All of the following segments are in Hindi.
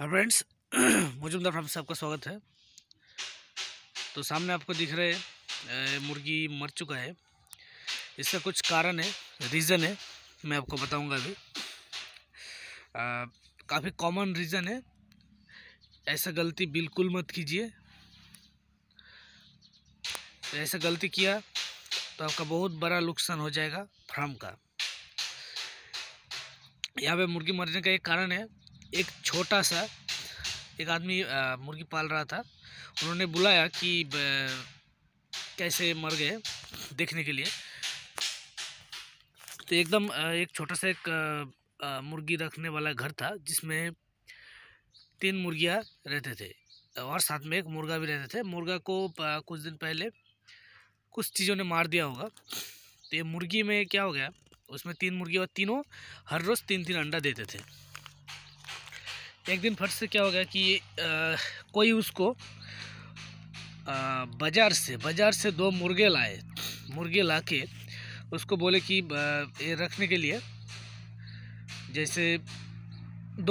हाँ फ्रेंड्स मुजुमदार फार्म से आपका स्वागत है तो सामने आपको दिख रहे मुर्गी मर चुका है इसका कुछ कारण है रीज़न है मैं आपको बताऊंगा अभी काफ़ी कॉमन रीज़न है ऐसा गलती बिल्कुल मत कीजिए ऐसा गलती किया तो आपका बहुत बड़ा नुकसान हो जाएगा फार्म का यहाँ पे मुर्गी मरने का एक कारण है एक छोटा सा एक आदमी मुर्गी पाल रहा था उन्होंने बुलाया कि कैसे मर गए देखने के लिए तो एकदम एक छोटा सा एक मुर्गी रखने वाला घर था जिसमें तीन मुर्गियाँ रहते थे और साथ में एक मुर्गा भी रहते थे मुर्गा को कुछ दिन पहले कुछ चीज़ों ने मार दिया होगा तो ये मुर्गी में क्या हो गया उसमें तीन मुर्गी और तीनों हर रोज़ तीन तीन अंडा देते थे एक दिन फट से क्या हो गया कि आ, कोई उसको बाज़ार से बाज़ार से दो मुर्गे लाए मुर्गे ला के उसको बोले कि ये रखने के लिए जैसे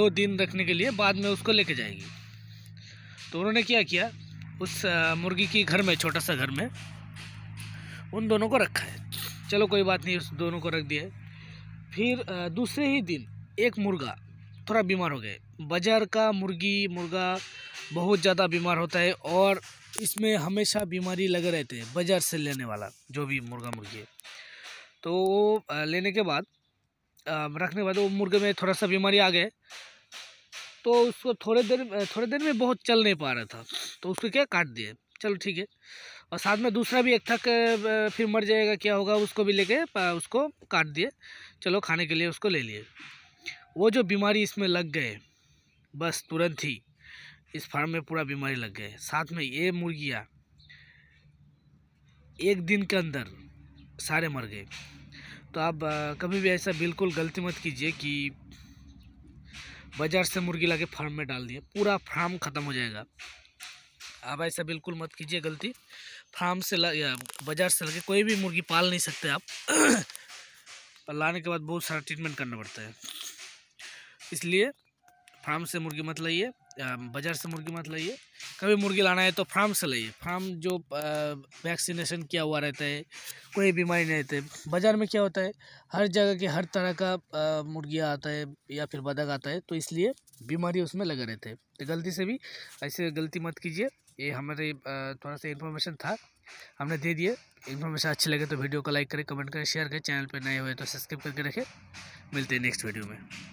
दो दिन रखने के लिए बाद में उसको लेके जाएगी तो उन्होंने क्या किया उस मुर्गी की घर में छोटा सा घर में उन दोनों को रखा है चलो कोई बात नहीं उस दोनों को रख दिया फिर दूसरे ही दिन एक मुर्गा थोड़ा बीमार हो गए बाज़ार का मुर्गी मुर्गा बहुत ज़्यादा बीमार होता है और इसमें हमेशा बीमारी लगे रहते हैं बाज़ार से लेने वाला जो भी मुर्गा मुर्गी है तो वो लेने के बाद रखने के बाद वो मुर्गे में थोड़ा सा बीमारी आ गए तो उसको थोड़े देर थोड़े देर में बहुत चल नहीं पा रहा था तो उसको क्या काट दिए चलो ठीक है और साथ में दूसरा भी एक थक फिर मर जाएगा क्या होगा उसको भी लेके उसको काट दिए चलो खाने के लिए उसको ले लिए वो जो बीमारी इसमें लग गए बस तुरंत ही इस फार्म में पूरा बीमारी लग गए साथ में ये मुर्गियाँ एक दिन के अंदर सारे मर गए तो आप कभी भी ऐसा बिल्कुल गलती मत कीजिए कि बाज़ार से मुर्गी लाके फार्म में डाल दिए पूरा फार्म ख़त्म हो जाएगा आप ऐसा बिल्कुल मत कीजिए गलती फार्म से ला या बाज़ार से लगे कोई भी मुर्गी पाल नहीं सकते आप लाने के बाद बहुत सारा ट्रीटमेंट करना पड़ता है इसलिए फार्म से मुर्गी मत लाइए बाज़ार से मुर्गी मत लाइए कभी मुर्गी लाना है तो फार्म से लाइए फार्म जो वैक्सीनेशन किया हुआ रहता है कोई बीमारी नहीं रहती बाज़ार में क्या होता है हर जगह के हर तरह का मुर्गी आता है या फिर बदक आता है तो इसलिए बीमारी उसमें लगे रहते हैं तो गलती से भी ऐसे गलती मत कीजिए ये हमारे थोड़ा सा इन्फॉर्मेशन था हमने दे दिए इन्फॉर्मेशन अच्छी लगे तो वीडियो को लाइक करें कमेंट करें शेयर करें चैनल पर नए हुए तो सब्सक्राइब करके रखें मिलते हैं नेक्स्ट वीडियो में